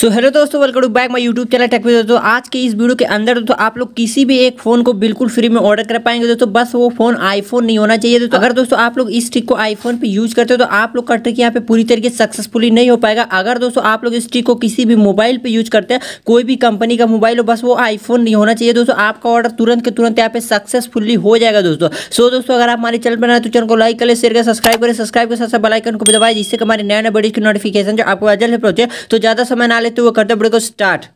सो hello दोस्तों welcome to back my YouTube channel tech दोस्तों आज के इस वीडियो के अंदर दोस्तों आप लोग किसी भी एक फ़ोन को बिल्कुल फ्री में ऑर्डर कर पाएंगे दोस्तों बस वो फोन आईफोन नहीं होना चाहिए दोस्तों अगर दोस्तों आप लोग इस ट्रिक को आईफोन पे यूज करते हो तो आप लोग का ट्रिक यहाँ पे पूरी तरीके से सक्सेसफुली नहीं हो पाएगा अगर दोस्तों आप लोग इस ट्रिक को किसी भी मोबाइल पर यूज करते हैं कोई भी कंपनी का मोबाइल हो बस वो आईफोन नहीं होना चाहिए दोस्तों आपका ऑर्डर तुरंत के तुरंत यहाँ पे सक्सेसफुली हो जाएगा दोस्तों सो दोस्तों अगर आप हमारे चैनल बनाए तो चैनल को लाइक करें शेयर करें सब्सक्राइब करें सब्सक्राइब के साथ बेलाइकन को भी दबाए जिससे हमारे नया नए बड़ी की नोटिफिकेशन जो आपको जल्द पहुंचे तो ज़्यादा समय ना वाले तो वो करते बड़े को स्टार्ट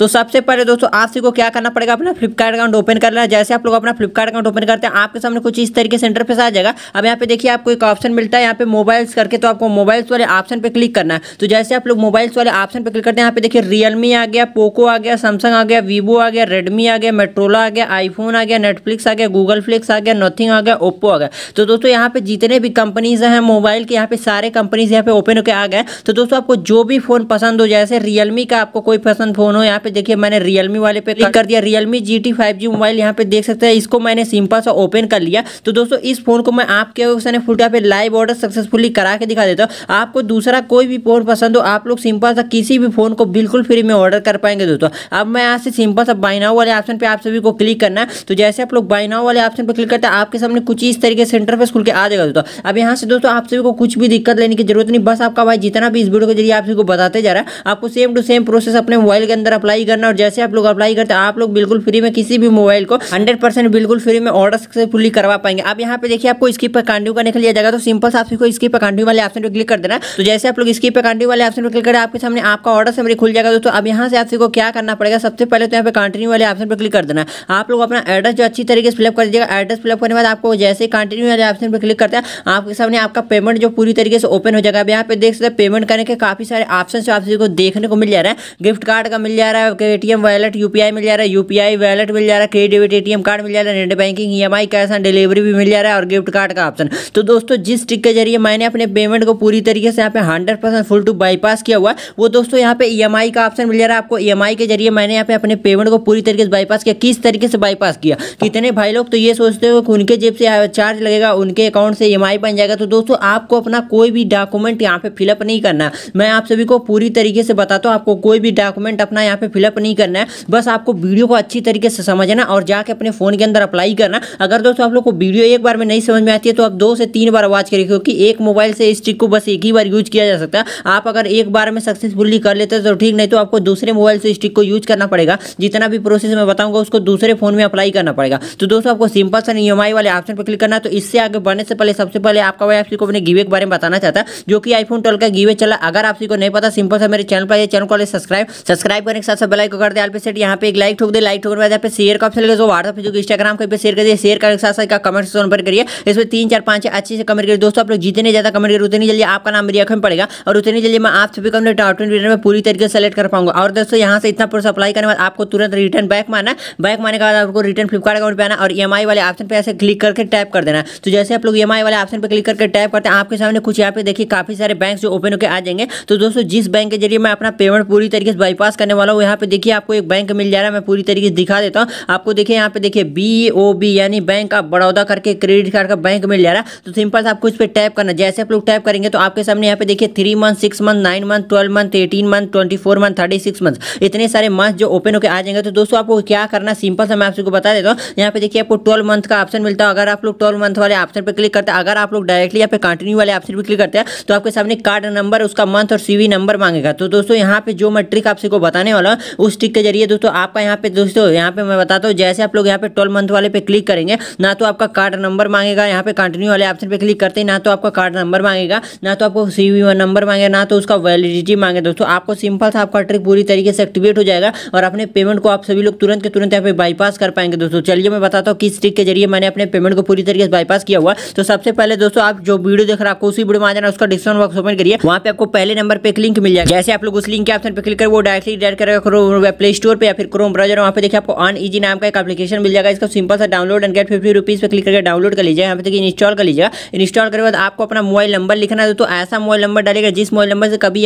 तो सबसे पहले दोस्तों आप को क्या करना पड़ेगा अपना फ्लिपकार्ट अकाउंट ओपन कर लेना जैसे आप लोग अपना फ्लिपकार्ट अकाउंट ओपन करते हैं आपके सामने कुछ इस तरीके से इंटरफेस आ जाएगा अब यहाँ पे देखिए आपको एक ऑप्शन मिलता है यहाँ पे मोबाइल्स करके तो आपको मोबाइल्स वाले ऑप्शन पे क्लिक करना है तो जैसे आप लोग मोबाइल्स वाले ऑप्शन पे क्लिक करते हैं यहाँ पे देखिए रियलमी आ गया पोको आ गया सैमसंग आ गया वीवो आ गया रेडमी आ गया मेट्रोला आ गया आईफोन आ गया नेटफ्लिक्स आ गया गूगल फ्लिक्स आ गया नथिंग आ गया ओप्पो आ गया तो दोस्तों यहाँ पे जितने भी कंपनीज हैं मोबाइल के यहाँ पे सारे कंपनीज यहाँ पे ओपन होकर आ गए तो दोस्तों आपको जो भी फोन पसंद हो जैसे रियलमी का आपको कोई पसंद फोन हो यहाँ पे पे देखिए मैंने Realme वाले पे क्लिक कर दिया Realme GT 5G मोबाइल यहाँ पे देख सकते हैं इसको मैंने सिंपल सा ओपन कर लिया तो दोस्तों इस फोन को मैं आपके उसने फुटा पे लाइव ऑर्डर सक्सेसफुली करा के दिखा देता हूँ आपको दूसरा कोई भी फोन पसंद हो आप लोग सिंपल सा किसी भी फोन को बिल्कुल फ्री में ऑर्डर कर पाएंगे दोस्तों अब मैं यहाँ से सिंपल सा बाइनाओ वाले ऑप्शन पर आप सभी को क्लिक करना है तो जैसे आप लोग बाइनाओ वाले ऑप्शन पर क्लिक करते हैं आपके सामने कुछ इस तरीके से सेंटर पर खुल के आ जाएगा दोस्तों अब यहाँ से दोस्तों आप सभी को कुछ भी दिक्कत लेने की जरूरत नहीं बस आपका भाई जितना भी इस वीडियो के जरिए आप सभी को बताते जा रहा है आपको सेम टू सेम प्रोसेस अपने मोबाइल के अंदर अप्लाई अप्लाई करना और जैसे आप लोग अप्लाई करते हैं आप लोग बिल्कुल फ्री में किसी भी मोबाइल को हंड्रेड बिल्कुल फ्री में ऑर्डर सक्सेसफुली करवा पाएंगे आप यहाँ पे देखिए आपको स्किप पर कांडू का निकल लिया जाएगा तो सिंपल आप इसको स्किप पर कंटिन्यू वाले ऑप्शन पर क्लिक कर देना तो जैसे आप लोग स्किप पर कांडू वाले ऑप्शन पर क्लिक करें आपके सामने आपका ऑर्डर से खुल जाएगा दोस्तों अब यहाँ से आप इसको क्या करना पड़ेगा सबसे पहले तो यहाँ पे कंटिन्यू वाले ऑप्शन पर क्लिक कर देना आप लोग अपना एड्रेस जो अच्छी तरीके से फिलअप कर दीजिएगा एड्रेस फिलअप करने के बाद आपको जैसे कंटिन्यू वाले ऑप्शन पर क्लिक करते हैं आपके सामने आपका पेमेंट जो पूरी तरीके से ओपन हो जाएगा अब यहाँ पे देख सकते हैं पेमेंट करने के काफी सारे ऑप्शन आप को देखने को मिल जा रहा है गिफ्ट कार्ड का मिल जा रहा है आपको एटीएम वैलेट यूपीआई मिल जा रहा है यूपीआई वैलेट मिल जा रहा है क्रेडिट डेबिट एटीएम कार्ड मिल जा रहा है net banking EMI cash on delivery भी मिल जा रहा है और गिफ्ट कार्ड का ऑप्शन तो दोस्तों जिस ट्रिक के जरिए मैंने अपने पेमेंट को पूरी तरीके से यहाँ पे हंड्रेड फुल टू बाईपास किया हुआ वो दोस्तों यहाँ पे ई का ऑप्शन मिल जा रहा है आपको ई के जरिए मैंने यहाँ पे अपने पेमेंट को पूरी तरीके से बाईपास किया किस तरीके से बाईपास किया कितने भाई लोग तो ये सोचते हो कि उनके जेब से चार्ज लगेगा उनके अकाउंट से ई बन जाएगा तो दोस्तों आपको अपना कोई भी डॉक्यूमेंट यहाँ पे फिलअप नहीं करना मैं आप सभी को पूरी तरीके से बताता हूँ आपको कोई भी डॉक्यूमेंट अपना यहाँ पे फिलअप नहीं करना है बस आपको वीडियो को अच्छी तरीके से समझना और जाके अपने फ़ोन के अंदर अप्लाई करना अगर दोस्तों आप लोग को वीडियो एक बार में नहीं समझ में आती है तो आप दो से तीन बार वॉच करिए क्योंकि एक मोबाइल से इस ट्रिक को बस एक ही बार यूज किया जा सकता है आप अगर एक बार में सक्सेसफुली कर लेते हैं तो ठीक नहीं तो आपको दूसरे मोबाइल से इस ट्रिक को यूज करना पड़ेगा जितना भी प्रोसेस मैं बताऊंगा उसको दूसरे फ़ोन में अप्लाई करना पड़ेगा तो दोस्तों आपको सिंपल सा ई वाले ऑप्शन पर क्लिक करना तो इससे आगे बढ़ने से पहले सबसे पहले आपका भाई आपको अपने गिवे के बारे में बताना चाहता है जो कि आईफोन ट्वेल्व का गिवे चला अगर को नहीं पता सिंपल सा मेरे चैनल पर चैनल को सब्सक्राइब सब्सक्राइब करने के साथ सब लाइक कर दे पे सेट यहाँ पे एक लाइक ठोक दे लाइक ठोक यहाँ पे शेयर का ऑप्शन लगे जो व्हाट्सअप जो इंस्टाग्राम कहीं पे शेयर कर दे शेयर कर के साथ साथ कमेंट सेक्शन पर करिए इसमें तीन चार पाँच अच्छे से कमेंट करिए दोस्तों आप लोग जितने ज्यादा कमेंट करिए उतनी जल्दी आपका नाम मेरी आंख में पड़ेगा और उतनी जल्दी मैं आप सभी कमेंट टॉप ट्वेंटी में पूरी तरीके से सेलेक्ट कर पाऊंगा और दोस्तों यहाँ से इतना पूरा सप्लाई करने के बाद आपको तुरंत रिटर्न बैक माना बैक माने के बाद आपको रिटर्न फ्लिपकार्ट अकाउंट पर आना और ई e वाले ऑप्शन पर ऐसे क्लिक करके टाइप कर देना तो जैसे आप लोग ई e वाले ऑप्शन पर क्लिक करके टाइप करते हैं आपके सामने कुछ यहाँ पे देखिए काफी सारे बैंक जो ओपन होकर आ जाएंगे तो दोस्तों जिस बैंक के जरिए मैं अपना पेमेंट पूरी तरीके से बाईपास करने वाला हूँ यहाँ पे देखिए आपको एक बैंक मिल जा रहा है मैं पूरी तरीके से दिखा देता हूँ आपको देखिए यहाँ पे देखिए बी ओ बी यानी बैंक ऑफ बड़ौदा करके क्रेडिट कार्ड का बैंक मिल जा रहा है तो सिंपल आपको इस पर टैप करना जैसे आप लोग टैप करेंगे तो आपके सामने यहाँ पे देखिए three month six month nine month twelve month eighteen month twenty four month thirty six month इतने सारे मंथ जो ओपन होकर आ जाएंगे तो दोस्तों आपको क्या करना सिंपल से मैं आपको बता देता हूँ यहाँ पे देखिए आपको ट्वेल्व मंथ का ऑप्शन मिलता है अगर आप लोग ट्वेल्व मंथ वाले ऑप्शन पर क्लिक करते हैं अगर आप लोग डायरेक्टली यहाँ पे कंटिन्यू वाले ऑप्शन पर क्लिक करते हैं तो आपके सामने कार्ड नंबर उसका मंथ और सीवी नंबर मांगेगा तो दोस्तों यहाँ पे जो मैं ट्रिक आपसे को बताने वाला उस टिक के जरिए दोस्तों आपका यहाँ पे दोस्तों यहाँ पे मैं बताता हूँ जैसे आप लोग यहाँ पे ट्वेल्व मंथ वाले पे क्लिक करेंगे ना तो आपका कार्ड नंबर मांगेगा यहाँ पे कंटिन्यू वाले ऑप्शन पे क्लिक करते ही ना तो आपका कार्ड नंबर मांगेगा ना तो आपको सी वी नंबर मांगे ना तो उसका वैलिडिटी मांगे दोस्तों आपको सिंपल सा आपका ट्रिक पूरी तरीके से एक्टिवेट हो जाएगा और अपने पेमेंट को आप सभी लोग तुरंत के तुरंत यहाँ पे बाईपास कर पाएंगे दोस्तों चलिए मैं बताता हूँ किस ट्रिक के जरिए मैंने अपने पेमेंट को पूरी तरीके से बाईपास किया हुआ तो सबसे पहले दोस्तों आप जो वीडियो देख रहे हैं आपको उसी वीडियो में आ जाना उसका डिस्क्रिप्शन बॉक्स ओपन करिए वहाँ पे आपको पहले नंबर पे एक लिंक मिल जाएगा जैसे आप लोग उस लिंक के ऑप्शन पर क्लिक कर वो डायरेक्टली डायरेक्ट करेगा प्ले स्टोर पर या फिर क्रोम ब्राउजर वहाँ पे देखिए आपको अन ईजी नाम का एक एप्लीकेशन मिल जाएगा इसका सिंपल सा download and get fifty rupees पर क्लिक करके डाउनलोड कर लीजिएगा यहाँ पे देखिए इंस्टॉल कर लीजिएगा इंस्टॉल करके बाद आपको अपना मोबाइल नंबर लिखना है तो ऐसा मोबाइल नंबर डालेगा जिस मोबाइल नंबर से कभी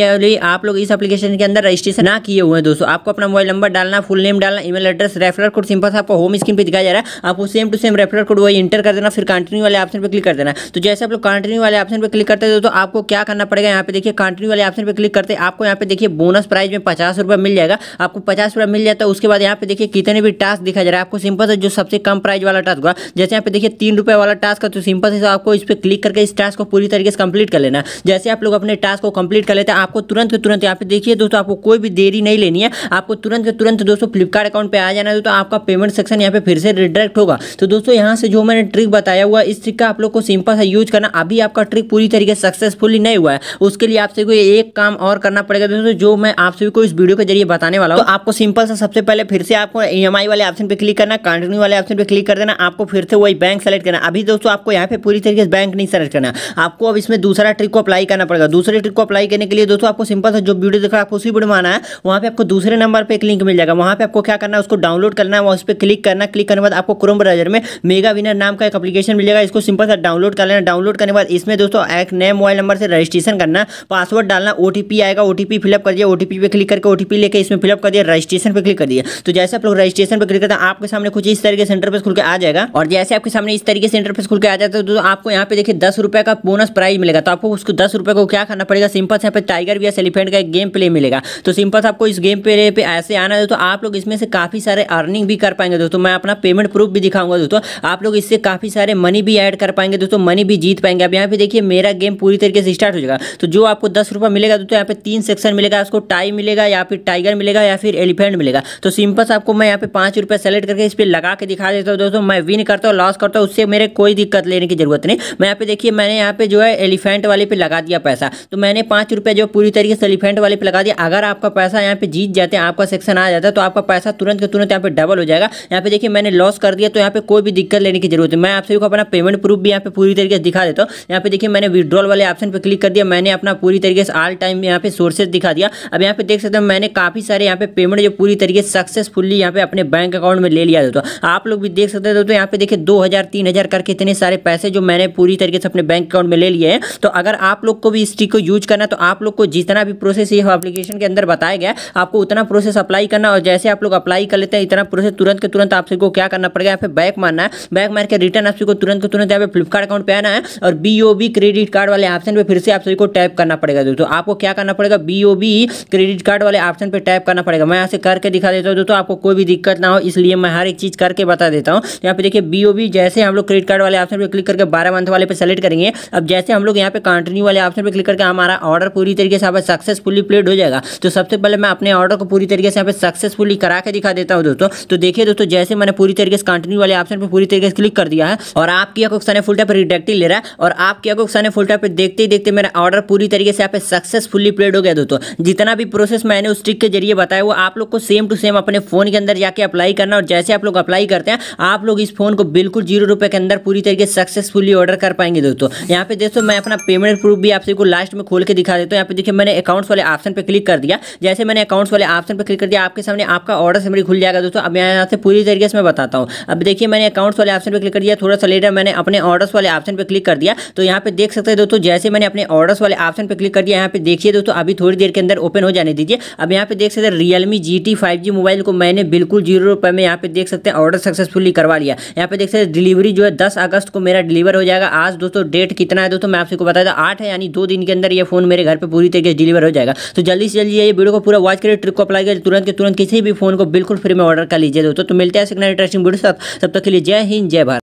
आप लोग इस एप्लीकेशन के अंदर रजिस्ट्रेशन ना किए हुए हैं दोस्तों आपको अपना मोबाइल नंबर डालना फुल नेम डालना email address referral code simple से आपको होम स्क्रीन पर दिखाया जा रहा है आपको same to same referral code वही इंटर कर देना फिर कंटिन्यू वाले ऑप्शन पर क्लिक कर देना तो जैसे आप लोग कंटिन्यू वाले ऑप्शन पर क्लिक करते हैं दोस्तों आपको क्या करना पड़ेगा यहाँ पे देखिए कंटिन्यू वाले ऑप्शन पर क्लिक करते आपको यहाँ पे देखिए बोनस प्राइस में पचास मिल जाएगा आपको पचास रुपया मिल जाता है उसके बाद यहाँ पे देखिए कितने भी टास्क दिखा जा रहा है आपको सिंपल से जो सबसे कम प्राइस वाला टास्क होगा जैसे यहाँ पे देखिए तीन रुपये वाला टास्क है तो सिंपल से आपको इस पर क्लिक करके इस टास्क को पूरी तरीके से कंप्लीट कर लेना जैसे आप लोग अपने टास्क को कंप्लीट कर लेते हैं आपको तुरंत के तुरंत यहाँ पे देखिए दोस्तों आपको कोई भी देरी नहीं लेनी है आपको तुरंत के तुरंत दोस्तों फ्लिपकार्ट अकाउंट पर आ जाना है तो आपका पेमेंट सेक्शन यहाँ पे फिर से रिडायरेक्ट होगा तो दोस्तों यहाँ से जो मैंने ट्रिक बताया हुआ इस ट्रिक का आप लोग को सिंपल से यूज करना अभी आपका ट्रिक पूरी तरीके से सक्सेसफुल नहीं हुआ है उसके लिए आपसे कोई एक काम और करना पड़ेगा दोस्तों जो मैं आप सभी को इस वीडियो के जरिए बताने वाला हूँ तो आपको सिंपल सा सबसे पहले फिर से आपको ई e वाले ऑप्शन पे क्लिक करना कंटिन्यू वाले ऑप्शन पे क्लिक कर देना आपको फिर से वही बैंक सेलेक्ट करना अभी दोस्तों आपको यहाँ पे पूरी तरीके से बैंक नहीं सेलेक्ट करना आपको अब इसमें दूसरा ट्रिक को अप्लाई करना पड़ेगा दूसरे ट्रिक को अप्लाई करने के लिए दोस्तों आपको सिंपल सा जो वीडियो दिख रहा है आपको उसी वीडियो में आना है वहाँ पे आपको दूसरे नंबर पर एक लिंक मिल जाएगा वहाँ पे आपको क्या करना है उसको डाउनलोड करना है वहाँ उस पर क्लिक करना क्लिक करने के बाद आपको क्रोम ब्राउजर में मेगा विनर नाम का एक अपलीकेशन मिलेगा इसको सिंपल सा डाउनलोड कर लेना डाउनलोड करने के बाद इसमें दोस्तों एक नए मोबाइल नंबर से रजिस्ट्रेशन करना पासवर्ड डालना ओटीपी आएगा ओटीपी फिलअप कर दिया ओटीपी पे क्लिक करके ओटीपी लेके इसमें फिलअप फिलअप कर दिया रजिस्ट्रेशन पर क्लिक कर दिया तो जैसे आप लोग रजिस्ट्रेशन पर क्लिक करते हैं आपके सामने कुछ इस तरीके से पर खुल के आ जाएगा और जैसे आपके सामने इस तरीके से पर खुल के आ जाता है तो आपको यहाँ पे देखिए दस रुपये का बोनस प्राइज मिलेगा तो आपको उसको दस रुपये को क्या करना पड़ेगा सिंपल से यहाँ पे टाइगर वी एस एलिफेंट का एक गेम प्ले मिलेगा तो सिंपल से आपको इस गेम प्ले पे ऐसे आना है तो आप लोग इसमें से काफ़ी सारे अर्निंग भी कर पाएंगे दोस्तों मैं अपना पेमेंट प्रूफ भी दिखाऊंगा दोस्तों आप लोग इससे काफ़ी सारे मनी भी ऐड कर पाएंगे दोस्तों मनी भी जीत पाएंगे अब यहाँ पे देखिए मेरा गेम पूरी तरीके से स्टार्ट हो जाएगा तो जो आपको दस मिलेगा दोस्तों यहाँ पे तीन सेक्शन मिलेगा उसको टाई मिलेगा या फिर टाइगर मिलेगा मिलेगा या फिर एलिफेंट मिलेगा तो सिंपल से आपको मैं यहाँ पे पाँच रुपये सेलेक्ट करके इस पर लगा के दिखा देता हूँ दोस्तों मैं विन करता हूँ लॉस करता हूँ उससे मेरे कोई दिक्कत लेने की जरूरत नहीं मैं यहाँ पे देखिए मैंने यहाँ पे जो है एलिफेंट वाले पे लगा दिया पैसा तो मैंने पाँच रुपये जो पूरी तरीके से एलिफेंट वाले पे लगा दिया अगर आपका पैसा यहाँ पे जीत जाते हैं आपका सेक्शन आ जाता है तो आपका पैसा तुरंत के तुरंत यहाँ पे डबल हो जाएगा यहाँ पे देखिए मैंने लॉस कर दिया तो यहाँ पे कोई भी दिक्कत लेने की जरूरत है मैं आप सभी को अपना पेमेंट प्रूफ भी यहाँ पे पूरी तरीके से दिखा देता हूँ यहाँ पे देखिए मैंने विड्रॉल वाले ऑप्शन पर क्लिक कर दिया मैंने अपना पूरी तरीके से ऑल टाइम यहाँ पे सोर्सेज दिखा दिया अब यहाँ पे देख सकते हैं मैंने काफ़ी सारे हमारे यहाँ पे पेमेंट जो पूरी तरीके से सक्सेसफुली यहाँ पे अपने बैंक अकाउंट में ले लिया दोस्तों आप लोग भी देख सकते हैं दोस्तों यहाँ पे देखिए दो हज़ार तीन हज़ार करके इतने सारे पैसे जो मैंने पूरी तरीके से अपने बैंक अकाउंट में ले लिए हैं तो अगर आप लोग को भी इस ट्रिक को यूज करना तो आप लोग को जितना भी प्रोसेस ये एप्लीकेशन के अंदर बताया गया आपको उतना प्रोसेस अप्लाई करना और जैसे आप लोग अप्लाई कर लेते हैं इतना प्रोसेस तुरंत के तुरंत आप सबको क्या करना पड़ेगा यहाँ पे बैक मारना है बैक मार के रिटर्न आप सबको तुरंत के तुरंत यहाँ पे फ्लिपकार्ट अकाउंट पे आना है और बी क्रेडिट कार्ड वाले ऑप्शन पर फिर से आप सभी को टैप करना पड़ेगा दोस्तों आपको क्या करना पड़ेगा बी क्रेडिट कार्ड वाले ऑप्शन पर टैप करना पड़ेगा मैं यहाँ से करके दिखा देता हूँ दोस्तों आपको कोई भी दिक्कत ना हो इसलिए मैं हर एक चीज़ करके बता देता हूँ यहाँ पे देखिए बी जैसे हम लोग क्रेडिट कार्ड वाले ऑप्शन पर क्लिक करके बारह मंथ वाले पे सेलेक्ट करेंगे अब जैसे हम लोग यहाँ पे कंटिन्यू वाले ऑप्शन पर क्लिक करके हमारा ऑर्डर पूरी तरीके से यहाँ सक्सेसफुली प्लेड हो जाएगा तो सबसे पहले मैं अपने ऑर्डर को पूरी तरीके से यहाँ पे सक्सेसफुली करा के दिखा देता हूँ दोस्तों तो देखिए दोस्तों जैसे मैंने पूरी तरीके से कंटिन्यू वाले ऑप्शन पर पूरी तरीके से क्लिक कर दिया है और आपकी अकोक्सन सने फुल टाइप रिडेक्टिव ले रहा है और आपकी अकोक्सन सने फुल टाइप देखते ही देखते मेरा ऑर्डर पूरी तरीके से यहाँ पे सक्सेसफुली प्लेड हो गया दोस्तों जितना भी प्रोसेस मैंने उस ट्रिक के जरिए बताया वो आप लोग को सेम टू सेम अपने फ़ोन के अंदर जाके अप्लाई करना और जैसे आप लोग अप्लाई करते हैं आप लोग इस फ़ोन को बिल्कुल जीरो रुपए के अंदर पूरी तरीके सक्सेसफुली ऑर्डर कर पाएंगे दोस्तों यहाँ पे दोस्तों मैं अपना पेमेंट प्रूफ भी आपसे लास्ट में खोल के दिखा देता हूँ यहाँ पे देखिए मैंने अकाउंट्स वाले ऑप्शन पर क्लिक कर दिया जैसे मैंने अकाउंट्स वाले ऑप्शन पर क्लिक कर दिया आपके सामने आपका ऑर्डर समरी खुल जाएगा दोस्तों अब मैं यहाँ से पूरी तरीके से मैं बताता हूँ अब देखिए मैंने अकाउंट्स वाले ऑप्शन पर क्लिक कर दिया थोड़ा सा लेटर मैंने अपने ऑर्डर्स वाले ऑप्शन पर क्लिक कर दिया तो यहाँ पे देख सकते हैं दोस्तों जैसे मैंने अपने ऑर्डर्स वाले ऑप्शन पर क्लिक कर दिया यहाँ पे देखिए दोस्तों अभी थोड़ी देर के अंदर ओपन हो जाने दीजिए अब यहाँ पे देख सकते Realme G T five G mobile को मैंने बिल्कुल जीरो रुपये में यहाँ पे देख सकते हैं ऑर्डर सक्सेसफुली करवा लिया यहाँ पे देख सकते हैं डिलीवरी जो है दस अगस्त को मेरा डिलीवर हो जाएगा आज दोस्तों डेट कितना है दोस्तों मैं आपको बता था आठ है यानी दो दिन के अंदर ये फोन मेरे घर पर पूरी तरीके से डिलीवर हो जाएगा तो जल्दी से जल्दी ये वीडियो को पूरा वॉच करिए ट्रिक को अपलाई करिए तुरंत के तुरंत किसी भी फोन को बिल्कुल फ्री में ऑर्डर कर लीजिए दोस्तों तो मिलते हैं इंटरेस्टिंग वीडियो साथ तब तक के लिए जय हिंद जय भारत